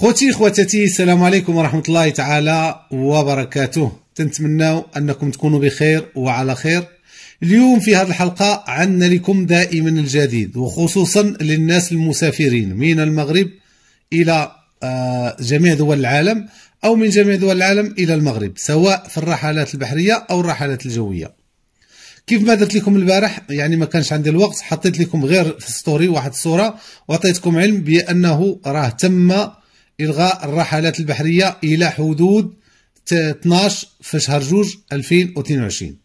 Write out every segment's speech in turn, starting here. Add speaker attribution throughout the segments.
Speaker 1: خوتي خواتاتي السلام عليكم ورحمه الله تعالى وبركاته تنتمناو انكم تكونوا بخير وعلى خير اليوم في هذه الحلقه عندنا لكم دائما الجديد وخصوصا للناس المسافرين من المغرب الى آه، جميع دول العالم او من جميع دول العالم الى المغرب سواء في الرحلات البحريه او الرحلات الجويه كيف ما درت لكم البارح يعني ما كانش عندي الوقت حطيت لكم غير في ستوري واحد الصوره وعطيتكم علم بانه راه تم إلغاء الرحلات البحرية إلى حدود 12 في شهر جوج 2022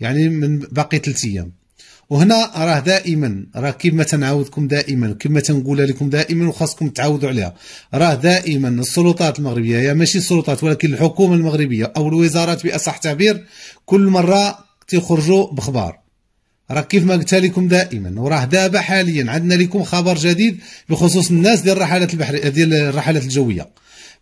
Speaker 1: يعني من باقي 3 أيام وهنا راه دائما راه كما تنعاودكم دائما كما تنقولها لكم دائما وخاصكم تعودوا عليها راه دائما السلطات المغربيه هي ماشي السلطات ولكن الحكومه المغربيه او الوزارات باصح تعبير كل مره تيخرجوا بخبار راه كيف ما قلت لكم دائما وراه دابا حاليا عندنا لكم خبر جديد بخصوص الناس ديال الرحلات البحريه ديال الرحلات الجويه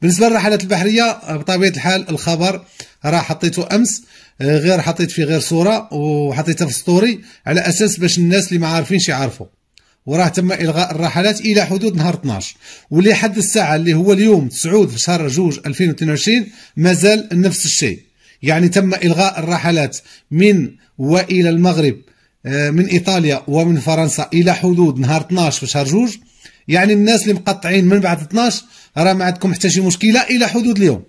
Speaker 1: بالنسبه للرحلات البحريه بطبيعه الحال الخبر راه حطيته امس آه، غير حطيت فيه غير صوره وحطيتها في ستوري على اساس باش الناس اللي ما عارفينش يعرفوا وراه تم الغاء الرحلات الى حدود نهار 12 واللي حد الساعه اللي هو اليوم 9 في شهر جوج 2022 مازال نفس الشيء يعني تم الغاء الرحلات من والى المغرب آه، من ايطاليا ومن فرنسا الى حدود نهار 12 في شهر جوج يعني الناس اللي مقطعين من بعد 12 راه ما عندكم حتى شي مشكله الى حدود اليوم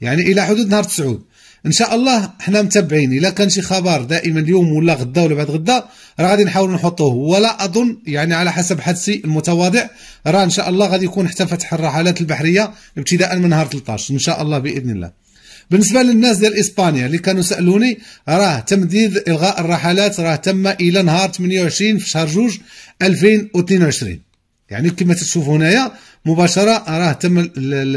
Speaker 1: يعني الى حدود نهار 9 ان شاء الله حنا متابعين الا كان شي خبر دائما اليوم ولا غدا ولا بعد غدا راه غادي نحاول نحطوه ولا اظن يعني على حسب حدسي المتواضع راه ان شاء الله غادي يكون حتى فتح الرحلات البحريه ابتداء من نهار 13 ان شاء الله باذن الله بالنسبه للناس ديال اسبانيا اللي كانوا سالوني راه تمديد الغاء الرحلات راه تم الى نهار 28 في شهر جوج 2022 يعني كما تشوف هنايا مباشره راه تم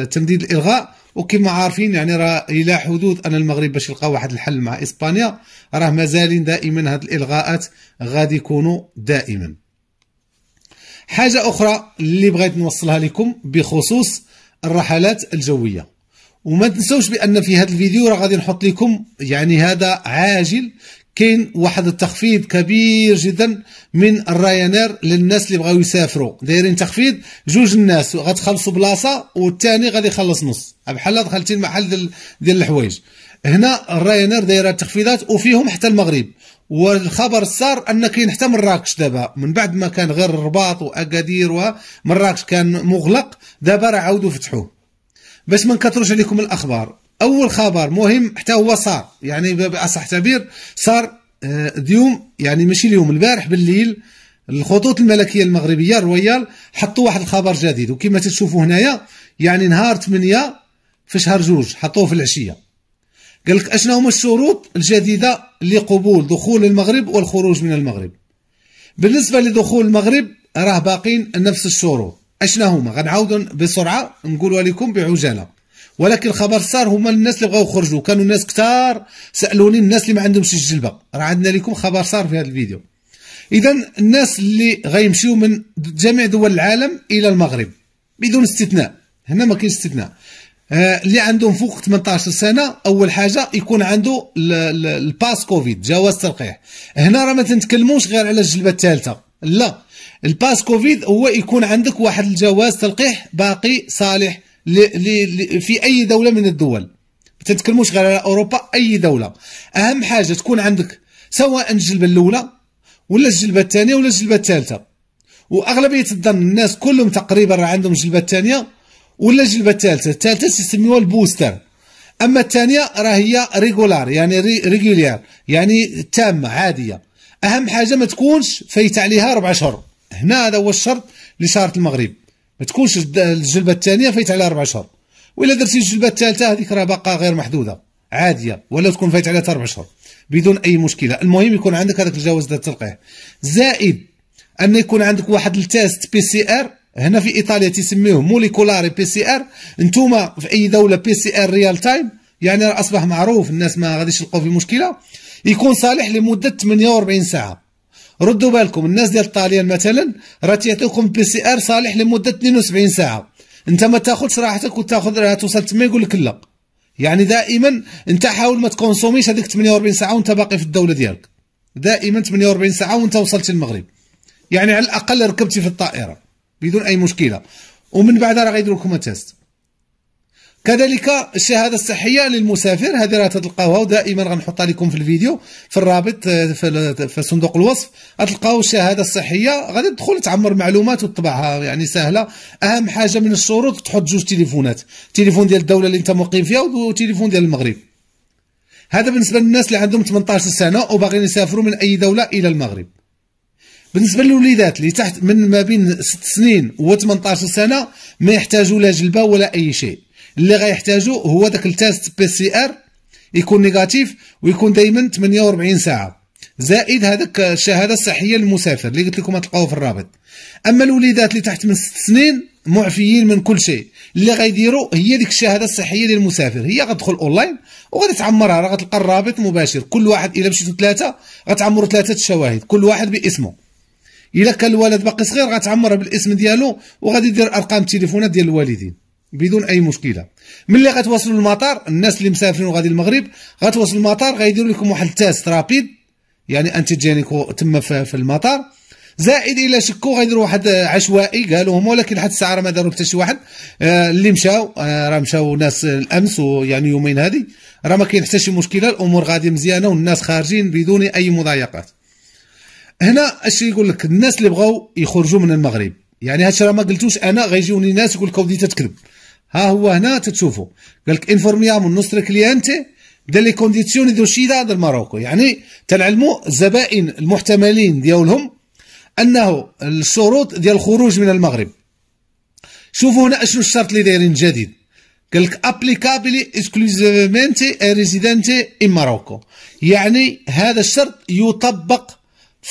Speaker 1: تمديد الالغاء وكما عارفين يعني راه الى حدود ان المغرب باش يلقى واحد الحل مع اسبانيا راه مازالين دائما هاد الالغاءات غادي يكونوا دائما حاجه اخرى اللي بغيت نوصلها لكم بخصوص الرحلات الجويه وما تنسوش بان في هذا الفيديو راه غادي نحط لكم يعني هذا عاجل كاين واحد التخفيض كبير جدا من الراينير للناس اللي بغاو يسافروا دايرين تخفيض جوج الناس غتخلصوا بلاصه والثاني غادي يخلص نص بحال دخلتي المحل ديال ديال الحوايج هنا الراينير دايره تخفيضات وفيهم حتى المغرب والخبر السار ان كاين حتى مراكش دابا من بعد ما كان غير الرباط واكادير ومراكش كان مغلق دابا راه عاودوا فتحوه باش ما نكثروش عليكم الاخبار اول خبر مهم حتى هو صار يعني باصح تعبير صار آه، اليوم يعني ماشي اليوم البارح بالليل الخطوط الملكيه المغربيه الرويال حطوا واحد الخبر جديد وكما تشوفوا هنايا يعني نهار 8 في شهر جوج حطوه في العشيه قال لك اشنو هما الشروط الجديده لقبول دخول المغرب والخروج من المغرب بالنسبه لدخول المغرب راه باقين نفس الشروط اشنا هما غنعاودو بسرعه نقولوا لكم بعجاله ولكن الخبر صار هما الناس اللي بغاو يخرجوا كانوا الناس كثار سالوني الناس اللي ما عندهمش الجلبه راه عندنا لكم خبر صار في هذا الفيديو اذا الناس اللي غيمشيو من جميع دول العالم الى المغرب بدون استثناء هنا ما كاينش استثناء آه، اللي عندهم فوق 18 سنه اول حاجه يكون عنده الباس كوفيد جواز تلقيح هنا راه ما تنتكلموش غير على الجلبه الثالثه لا الباس كوفيد هو يكون عندك واحد الجواز تلقيح باقي صالح لي لي في اي دوله من الدول ما غير على اوروبا اي دوله اهم حاجه تكون عندك سواء الجلبه الاولى ولا الجلبه الثانيه ولا الجلبه الثالثه واغلبيه الظن الناس كلهم تقريبا راه عندهم الجلبه الثانيه ولا الجلبه الثالثه الثالثه تسميوها البوستر اما الثانيه راه هي ريغولار يعني ريغولير يعني تامه عاديه اهم حاجه ما تكونش فايت عليها ربع شهور هنا هذا هو الشرط لشارة المغرب ما تكونش الجلبة الثانية فايت على أربع اشهر وإلا درتي الجلبة الثالثة هذيك راه باقا غير محدودة عادية ولا تكون فايت على أربع اشهر بدون أي مشكلة المهم يكون عندك هذاك الجواز ديال التلقيح زائد أن يكون عندك واحد التيست بي سي آر هنا في إيطاليا تسميوه موليكولاري بي سي آر أنتوما في أي دولة بي سي آر ريال تايم يعني أصبح معروف الناس ما غاديش يلقاو في مشكلة يكون صالح لمدة 48 ساعة ردوا بالكم الناس ديال الطاليان مثلا راه تيعطيوكم بي سي ار صالح لمده 72 ساعه انت ما تاخذش راحتك وتاخذ راه توصل تما يقول لك لا يعني دائما انت حاول ما تكونسوميش هذيك 48 ساعه وانت باقي في الدوله ديالك دائما 48 ساعه وانت وصلت المغرب يعني على الاقل ركبتي في الطائره بدون اي مشكله ومن بعد راه غيديروا لكم تيست كذلك الشهاده الصحيه للمسافر هذه راه تلقاوها ودائما غنحطها لكم في الفيديو في الرابط آه، في صندوق الوصف غتلقاو الشهاده الصحيه غادي تدخل تعمر معلومات وتطبعها آه، يعني سهله اهم حاجه من الشروط تحط جوج تليفونات تليفون ديال الدوله اللي انت مقيم فيها وتليفون ديال المغرب هذا بالنسبه للناس اللي عندهم 18 سنه وباغيين يسافروا من اي دوله الى المغرب بالنسبه للوليدات اللي تحت من ما بين 6 سنين و 18 سنه ما يحتاجوا لا جلبه ولا اي شيء اللي غيحتاجو هو داك التيست بي سي ار يكون نيجاتيف ويكون دائما 48 ساعه زائد هذاك الشهاده الصحيه للمسافر اللي قلت لكم غتلقاوه في الرابط اما الوليدات اللي تحت من 6 سنين معفيين من كل شيء اللي غيديروا هي ديك الشهاده الصحيه ديال المسافر هي غتدخل اونلاين وغادي تعمرها راه غتلقى الرابط مباشر كل واحد الا مشيتو ثلاثه غتعمروا ثلاثه الشواهد كل واحد باسمه الا كان الولد باقي صغير غتعمرها بالاسم ديالو وغادي دير ارقام التليفونات ديال الوالدين بدون اي مشكله ملي غتواصلوا المطار الناس اللي مسافرين وغادي المغرب غتوصل المطار غيديروا لكم واحد التيست رابيد يعني انتيجينيكو تما في المطار زائد الى شكوا غيديروا واحد عشوائي قالوا هما ولكن حتى الساعه ما داروا حتى شي واحد آه، اللي مشاو آه، راه مشاو ناس الامس ويعني يومين هذه راه ما كاين حتى شي مشكله الامور غادي مزيانه والناس خارجين بدون اي مضايقات هنا اش يقول لك الناس اللي بغاو يخرجوا من المغرب يعني هادشي راه ما قلتوش انا غيجيوني ناس يقول لك ودي تتكذب ها هو هنا تتشوفوا قال لك انفورميامو نوستر كليانتي دلي كونديسيوني دو شيدا ديال ماروكو يعني تنعلموا الزبائن المحتملين ديالهم انه الشروط ديال الخروج من المغرب شوفوا هنا اشنو الشرط اللي دايرين جديد قال لك ابليكابلي اسكلوزيفمنتي ريزيدنتي ان ماروكو يعني هذا الشرط يطبق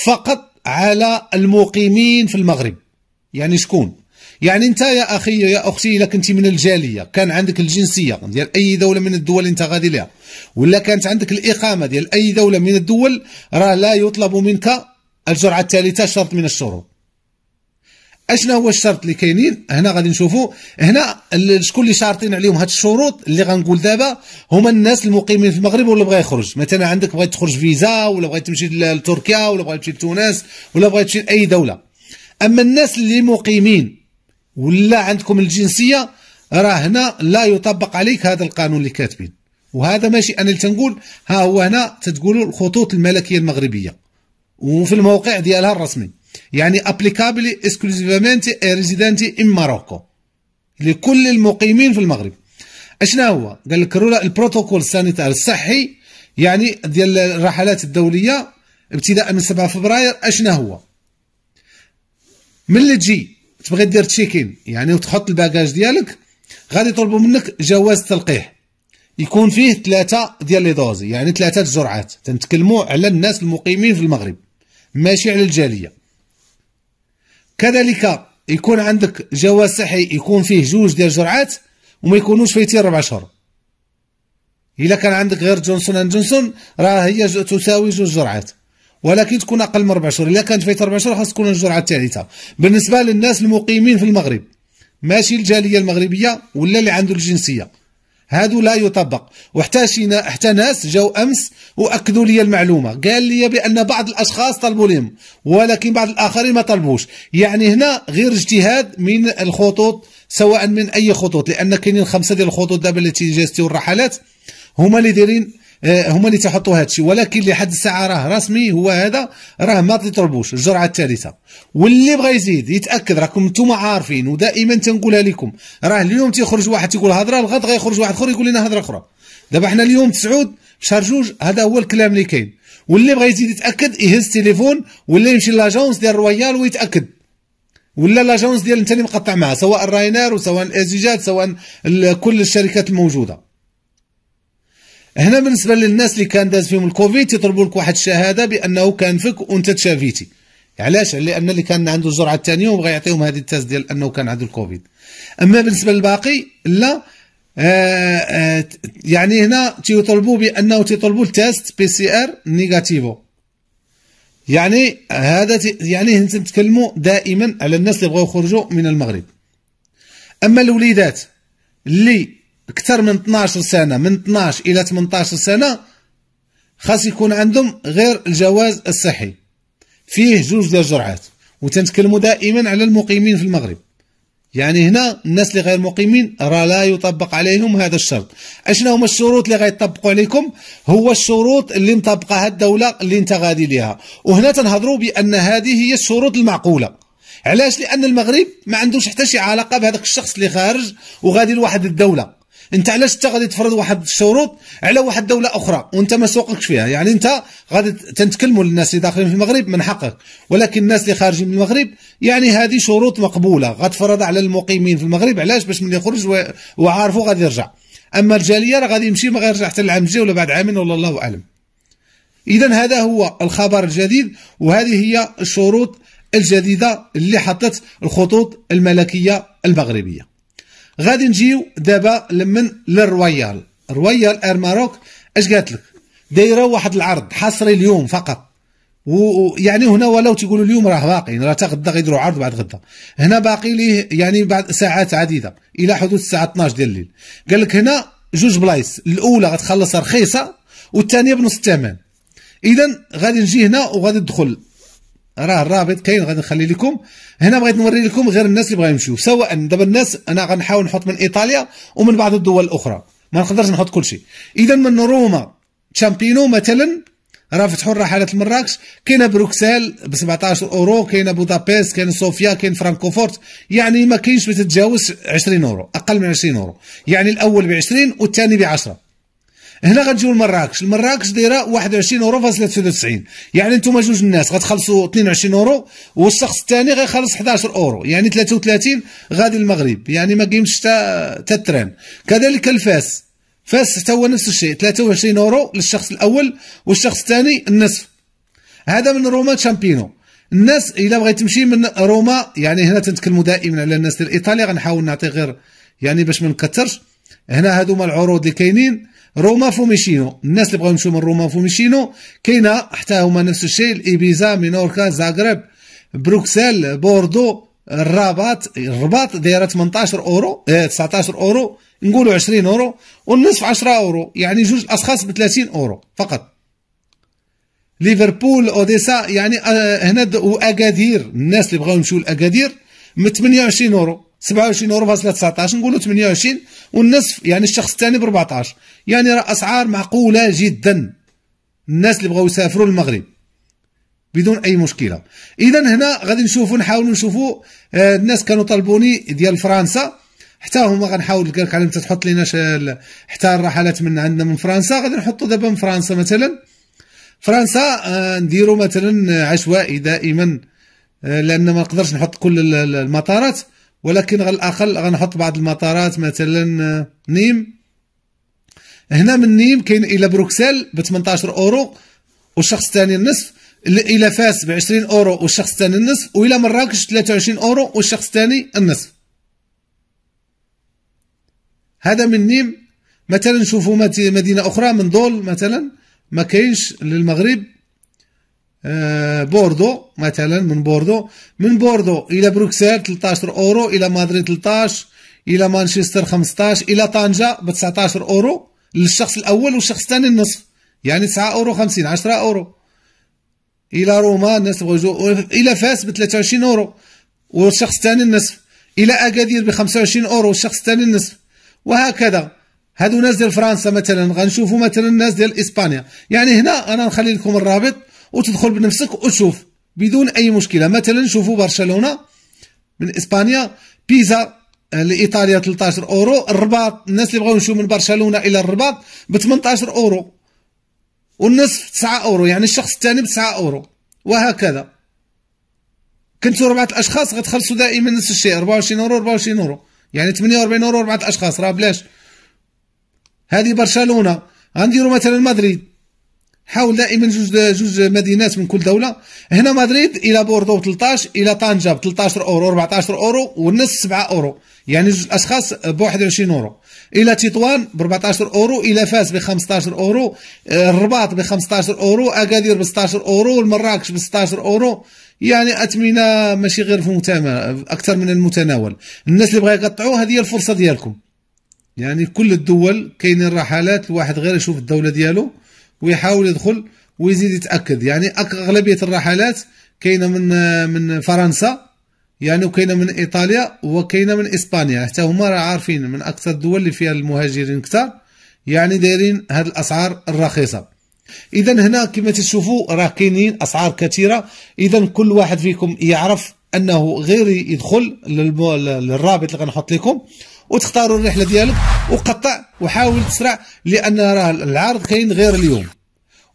Speaker 1: فقط على المقيمين في المغرب يعني شكون يعني انت يا اخي يا اختي الا كنتي من الجاليه كان عندك الجنسيه ديال اي دوله من الدول اللي انت غادي لها ولا كانت عندك الاقامه ديال اي دوله من الدول راه لا يطلب منك الجرعه الثالثه شرط من الشروط اشنا هو الشرط اللي كاينين هنا غادي نشوفوا هنا شكون اللي شارطين عليهم هاد الشروط اللي غنقول دابا هما الناس المقيمين في المغرب ولا بغا يخرج مثلا عندك بغيت تخرج فيزا ولا بغيت تمشي لتركيا ولا بغيت تمشي لتونس ولا بغيت تمشي لاي دوله أما الناس اللي مقيمين ولا عندكم الجنسية راه هنا لا يطبق عليك هذا القانون اللي كاتبين وهذا ماشي أنا اللي تنقول ها هو هنا تتقولوا الخطوط الملكية المغربية وفي الموقع ديالها الرسمي يعني ابليكابلي اسكلوزيفامنتي اي ريزيدنتي ان ماروكو لكل المقيمين في المغرب اشنا هو قال لك البروتوكول السانيتار الصحي يعني ديال الرحلات الدوليه ابتداء من 7 فبراير اشنا هو ملي تجي تبغي دير تشيكين يعني وتحط الباكاج ديالك غادي يطلبوا منك جواز تلقيح يكون فيه ثلاثة ديال لي دوزي يعني ثلاثة الجرعات تنتكلموا على الناس المقيمين في المغرب ماشي على الجالية كذلك يكون عندك جواز صحي يكون فيه جوج ديال الجرعات وما يكونوش فايتين ربع شهور الا كان عندك غير جونسون اند جونسون راه هي تساوي جوج جرعات ولكن تكون اقل من 4 شهور الا كانت فايت 4 شهور خاص تكون الجرعه الثالثه بالنسبه للناس المقيمين في المغرب ماشي الجاليه المغربيه ولا اللي عنده الجنسيه هادو لا يطبق وحتى شينا حتى ناس جاو امس واكدوا لي المعلومه قال لي بان بعض الاشخاص طلبوا لهم ولكن بعض الاخرين ما طلبوش يعني هنا غير اجتهاد من الخطوط سواء من اي خطوط لان كاينين خمسه ديال الخطوط دابا اللي تيجيستيو الرحلات هما اللي دايرين آه، هما اللي تحطوا هذا الشيء ولكن لحد الساعه راه رسمي هو هذا راه ما تطلبوش الجرعه الثالثه واللي بغى يزيد يتاكد راكم نتوما عارفين ودائما تنقولها لكم راه اليوم تيخرج واحد تيقول هضره الغد غيخرج واحد اخر يقول لنا هضره اخرى دابا حنا اليوم تسعود شهر جوج هذا هو الكلام اللي كاين واللي بغى يزيد يتاكد يهز التليفون ولا يمشي لاجونس ديال رويال ويتاكد ولا لاجونس ديال انت اللي مقطع معها سواء الراينار وسواء الازيجات سواء كل الشركات الموجوده هنا بالنسبه للناس اللي كان داز فيهم الكوفيد يطلبوا لك واحد الشهاده بانه كان فيك وانت تشافيتي علاش لان اللي كان عنده الجرعه الثانيه وبغى يعطيهم هذه التاس ديال انه كان عنده الكوفيد اما بالنسبه للباقي لا آآ آه، آآ آه، يعني هنا تيطلبوا بانه تيطلبوا التيست بي سي ار نيجاتيفو يعني هذا يعني نتكلموا دائما على الناس اللي بغاو يخرجوا من المغرب اما الوليدات اللي اكثر من 12 سنه من 12 الى 18 سنه خاص يكون عندهم غير الجواز الصحي فيه جوج ديال الجرعات وتنتكلموا دائما على المقيمين في المغرب يعني هنا الناس اللي غير مقيمين راه لا يطبق عليهم هذا الشرط اشنو هما الشروط اللي غيطبقوا عليكم هو الشروط اللي مطبقها الدوله اللي انت غادي ليها وهنا تنهضروا بان هذه هي الشروط المعقوله علاش لان المغرب ما عندوش حتى شي علاقه بهذاك الشخص اللي خارج وغادي لواحد الدوله انت علاش انت غادي تفرض واحد الشروط على واحد دوله اخرى وانت ما سوقكش فيها يعني انت غادي تنتكلموا للناس اللي داخلين في المغرب من حقك ولكن الناس اللي خارجين من المغرب يعني هذه شروط مقبوله غتفرض على المقيمين في المغرب علاش باش من يخرج وعارفوا غادي يرجع اما الجاليه راه غادي يمشي ما غيرجع حتى العام الجاي ولا بعد عامين ولا الله اعلم اذا هذا هو الخبر الجديد وهذه هي الشروط الجديده اللي حطت الخطوط الملكيه المغربيه غادي نجيو دابا لمن للرويال رويال اير ماروك اش قالت لك دايره واحد العرض حصري اليوم فقط ويعني هنا ولو تقولوا اليوم راه باقي راه تا غدا غيديروا عرض بعد غدا هنا باقي ليه يعني بعد ساعات عديده الى حدود الساعه 12 ديال الليل قال لك هنا جوج بلايص الاولى غتخلصها رخيصه والثانيه بنص الثمن اذا غادي نجي هنا وغادي ندخل راه الرابط كاين غادي نخلي لكم هنا بغيت نوري لكم غير الناس اللي بغاو يمشيو سواء دابا الناس انا غنحاول نحط من ايطاليا ومن بعض الدول الاخرى ما نقدرش نحط كل شيء اذا من روما تشامبينو مثلا راه فتحوا الرحلات لمراكش كاينه بروكسل ب 17 اورو كاينه بودابست كاين صوفيا كاين فرانكفورت يعني ما كاينش ما تتجاوز 20 اورو اقل من 20 اورو يعني الاول ب 20 والثاني ب 10 هنا غنجيو لمراكش مراكش دايره 21 اورو فاصله 93 يعني انتم جوج الناس غتخلصوا 22 اورو والشخص الثاني غيخلص 11 اورو يعني 33 غادي المغرب يعني ما كيمش حتى حتى التران كذلك الفاس فاس حتى هو نفس الشيء 23 اورو للشخص الاول والشخص الثاني النصف هذا من روما تشامبينو الناس الا بغيت تمشي من روما يعني هنا تنتكلموا دائما على الناس ديال ايطاليا غنحاول نعطي غير يعني باش ما نكثرش هنا هذوما العروض اللي كاينين روما فوميشينو الناس اللي بغاو يمشيو من روما فوميشينو كاينه حتى هما نفس الشيء ايبيزا مينوركا زاغرب بروكسل بوردو الرباط الرباط دايره 18 اورو اه 19 اورو نقولوا 20 اورو والنصف 10 اورو يعني جوج اشخاص ب 30 اورو فقط ليفربول اوديسا يعني آه، هنا واكادير الناس اللي بغاو يمشيو لاكادير من 28 اورو 27 اورو فاصله 19 نقولوا 28 والنصف يعني الشخص الثاني ب 14 يعني راه اسعار معقوله جدا الناس اللي بغاو يسافروا للمغرب بدون اي مشكله اذا هنا غادي نشوفوا نحاولوا نشوفوا آه، الناس كانوا طلبوني ديال فرنسا حتى هما غنحاول نقول لك على انت تحط لينا حتى الرحلات من عندنا من فرنسا غادي نحطوا دابا من فرنسا مثلا فرنسا آه، نديروا مثلا عشوائي دائما آه، لان ما نقدرش نحط كل المطارات ولكن على الاقل غنحط بعض المطارات مثلا آه، نيم هنا من نيم كاين الى بروكسل ب 18 اورو والشخص الثاني النصف الى فاس ب 20 اورو والشخص الثاني النصف والى مراكش 23 اورو والشخص الثاني النصف هذا من نيم مثلا نشوفوا مدينه اخرى من دول مثلا ما كاينش للمغرب بوردو مثلا من بوردو من بوردو الى بروكسل 13 اورو الى مدريد 13 الى مانشستر 15 الى طنجه ب 19 اورو للشخص الاول والشخص الثاني النصف يعني 9 اورو 50 10 اورو الى روما الناس تبغوا يجوا الى فاس ب 23 اورو والشخص الثاني النصف الى اكادير ب 25 اورو والشخص الثاني النصف وهكذا هادو ناس ديال فرنسا مثلا غنشوفوا مثلا الناس ديال اسبانيا يعني هنا انا نخلي لكم الرابط وتدخل بنفسك وتشوف بدون اي مشكله مثلا شوفوا برشلونه من اسبانيا بيزا آه، لايطاليا 13 اورو الرباط الناس اللي بغاو يمشيو من برشلونه الى الرباط ب 18 اورو والناس 9 اورو يعني الشخص الثاني ب 9 اورو وهكذا كنتو ربعه الاشخاص غتخلصوا دائما نفس الشيء 24 اورو 24 اورو يعني 48 اورو ربعه اشخاص راه بلاش هذه برشلونه غنديروا مثلا مدريد حاول دائما جوج جوج مدينات من كل دوله هنا مدريد الى بوردو ب 13 الى طنجه ب 13 اورو 14 اورو والنص 7 اورو يعني جوج اشخاص ب 21 اورو الى تطوان ب 14 اورو الى فاس ب 15 اورو آه، الرباط ب 15 اورو اكادير ب 16 اورو مراكش ب 16 اورو يعني اثمنه ماشي غير في اكثر من المتناول الناس اللي بغا يقطعوا هذه هي الفرصه ديالكم يعني كل الدول كاينين رحلات الواحد غير يشوف الدوله ديالو ويحاول يدخل ويزيد يتاكد يعني اغلبيه الرحلات كاينه من من فرنسا يعني وكاينه من ايطاليا وكاينه من اسبانيا حتى هما راه عارفين من اكثر الدول اللي فيها المهاجرين كثار يعني دايرين هاد الاسعار الرخيصه اذا هنا كما تشوفوا راه كاينين اسعار كثيره اذا كل واحد فيكم يعرف انه غير يدخل للرابط اللي غنحط لكم وتختاروا الرحله ديالك وقطع وحاول تسرع لان راه العرض كاين غير اليوم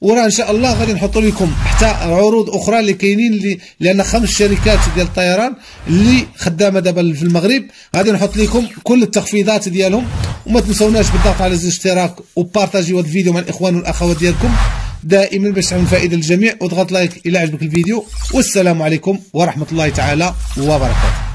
Speaker 1: وراه ان شاء الله غادي نحطوا لكم حتى عروض اخرى اللي كاينين اللي لان خمس شركات ديال الطيران اللي خدامه دابا في المغرب غادي نحط لكم كل التخفيضات ديالهم وما تنسوناش بالضغط على زر الاشتراك وبارطاجيو هذا الفيديو مع الاخوان والاخوات ديالكم دائما باش تعمل فائده للجميع وضغط لايك الى عجبك الفيديو والسلام عليكم ورحمه الله تعالى وبركاته